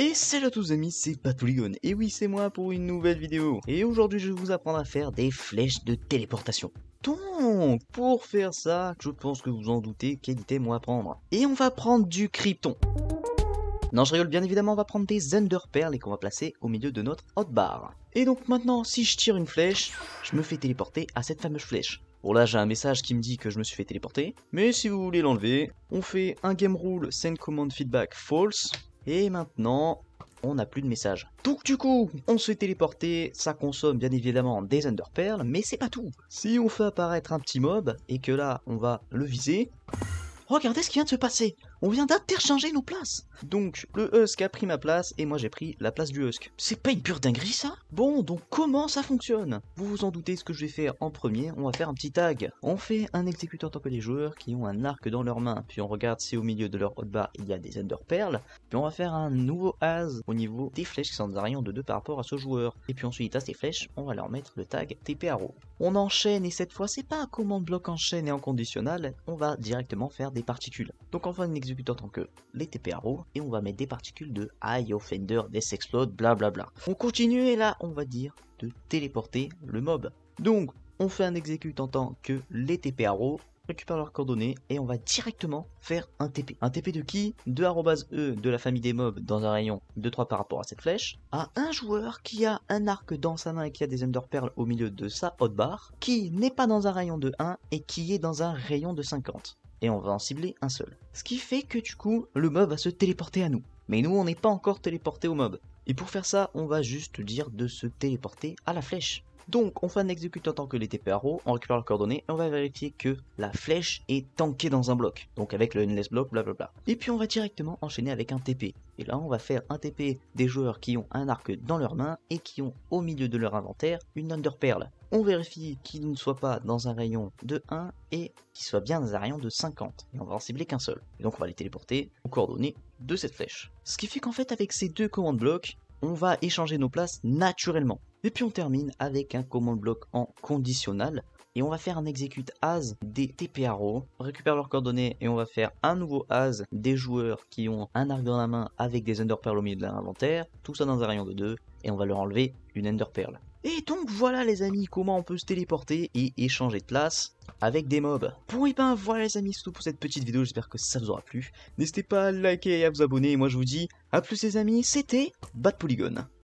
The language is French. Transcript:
Et salut à tous amis, c'est Patouligon, et oui c'est moi pour une nouvelle vidéo. Et aujourd'hui je vais vous apprendre à faire des flèches de téléportation. Donc, pour faire ça, je pense que vous en doutez, quelle idée moi prendre Et on va prendre du krypton. Non, je rigole, bien évidemment, on va prendre des pearls et qu'on va placer au milieu de notre hotbar. Et donc maintenant, si je tire une flèche, je me fais téléporter à cette fameuse flèche. Bon là j'ai un message qui me dit que je me suis fait téléporter, mais si vous voulez l'enlever, on fait un game rule send command feedback false, et maintenant, on n'a plus de message. Donc du coup, on se téléporté ça consomme bien évidemment des underperles, mais c'est pas tout. Si on fait apparaître un petit mob, et que là, on va le viser, Regardez ce qui vient de se passer. On vient d'interchanger nos places. Donc, le Husk a pris ma place et moi j'ai pris la place du Husk. C'est pas une pure dinguerie ça Bon, donc comment ça fonctionne Vous vous en doutez ce que je vais faire en premier. On va faire un petit tag. On fait un exécuteur tant que les joueurs qui ont un arc dans leurs mains. Puis on regarde si au milieu de leur de il y a des Ender Pearls. Puis on va faire un nouveau As au niveau des flèches qui sont un de deux par rapport à ce joueur. Et puis ensuite à ces flèches, on va leur mettre le tag arrow On enchaîne et cette fois c'est pas un commande bloc chaîne et en conditionnel. On va directement faire des particules. Donc enfin un en tant que les TPRO et on va mettre des particules de high offender, des explode, blablabla. On continue et là on va dire de téléporter le mob. Donc on fait un exécute en tant que les TPRO récupère leurs coordonnées et on va directement faire un TP. Un TP de qui De E de la famille des mobs dans un rayon de 3 par rapport à cette flèche, à un joueur qui a un arc dans sa main et qui a des perles au milieu de sa hotbar qui n'est pas dans un rayon de 1 et qui est dans un rayon de 50 et on va en cibler un seul. Ce qui fait que du coup, le mob va se téléporter à nous. Mais nous, on n'est pas encore téléporté au mob. Et pour faire ça, on va juste dire de se téléporter à la flèche. Donc on fait un exécute en tant que les arrow on récupère les coordonnées et on va vérifier que la flèche est tankée dans un bloc. Donc avec le endless block, blablabla. Et puis on va directement enchaîner avec un TP. Et là on va faire un TP des joueurs qui ont un arc dans leur main et qui ont au milieu de leur inventaire une underperle. On vérifie qu'il ne soit pas dans un rayon de 1 et qu'ils soit bien dans un rayon de 50. Et on va en cibler qu'un seul. Et donc on va les téléporter aux coordonnées de cette flèche. Ce qui fait qu'en fait avec ces deux commandes blocs, on va échanger nos places naturellement. Et puis on termine avec un command block en conditionnal. Et on va faire un execute as des TPRO. On récupère leurs coordonnées et on va faire un nouveau as des joueurs qui ont un arc dans la main avec des enderpearls au milieu de l'inventaire. Tout ça dans un rayon de 2. Et on va leur enlever une enderpearl. Et donc voilà les amis comment on peut se téléporter et échanger de place avec des mobs. Bon et ben voilà les amis c'est tout pour cette petite vidéo, j'espère que ça vous aura plu. N'hésitez pas à liker et à vous abonner et moi je vous dis à plus les amis, c'était Bad Polygon.